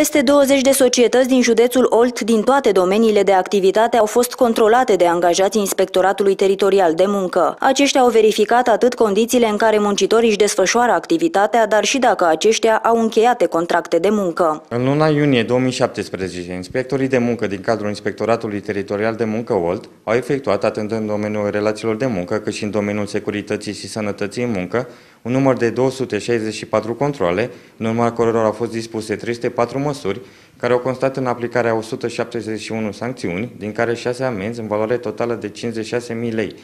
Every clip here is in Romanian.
Peste 20 de societăți din județul Olt, din toate domeniile de activitate, au fost controlate de angajații Inspectoratului Teritorial de Muncă. Aceștia au verificat atât condițiile în care muncitorii își desfășoară activitatea, dar și dacă aceștia au încheiate contracte de muncă. În luna iunie 2017, inspectorii de muncă din cadrul Inspectoratului Teritorial de Muncă Olt au efectuat, atât în domeniul relațiilor de muncă, cât și în domeniul securității și sănătății în muncă, un număr de 264 controle, în urma cărora au fost dispuse 304 măsuri, care au constat în aplicarea 171 sancțiuni, din care 6 amenzi în valoare totală de 56.000 lei,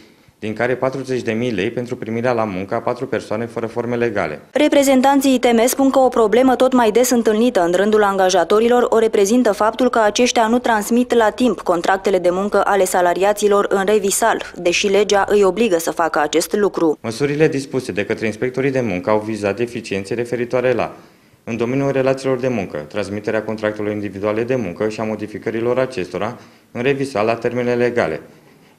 din care 40.000 lei pentru primirea la muncă a patru persoane fără forme legale. Reprezentanții ITM spun că o problemă tot mai des întâlnită în rândul angajatorilor o reprezintă faptul că aceștia nu transmit la timp contractele de muncă ale salariaților în revisal, deși legea îi obligă să facă acest lucru. Măsurile dispuse de către inspectorii de muncă au vizat deficiențe referitoare la în domeniul relațiilor de muncă, transmiterea contractelor individuale de muncă și a modificărilor acestora în revisa la termene legale,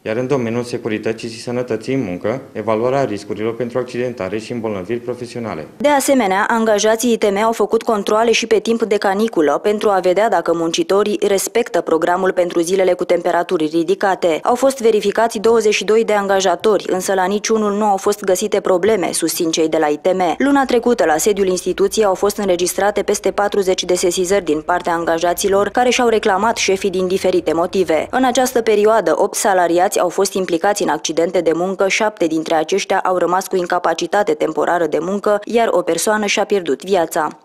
iar în domeniul securității și sănătății în muncă, evaluarea riscurilor pentru accidentare și îmbolnăviri profesionale. De asemenea, angajații ITM au făcut controle și pe timp de caniculă pentru a vedea dacă muncitorii respectă programul pentru zilele cu temperaturi ridicate. Au fost verificați 22 de angajatori, însă la niciunul nu au fost găsite probleme, susțin cei de la ITM. Luna trecută, la sediul instituției au fost înregistrate peste 40 de sesizări din partea angajaților care și-au reclamat șefii din diferite motive. În această perioadă, 8 salariați angajați au fost implicați în accidente de muncă, șapte dintre aceștia au rămas cu incapacitate temporară de muncă, iar o persoană și-a pierdut viața.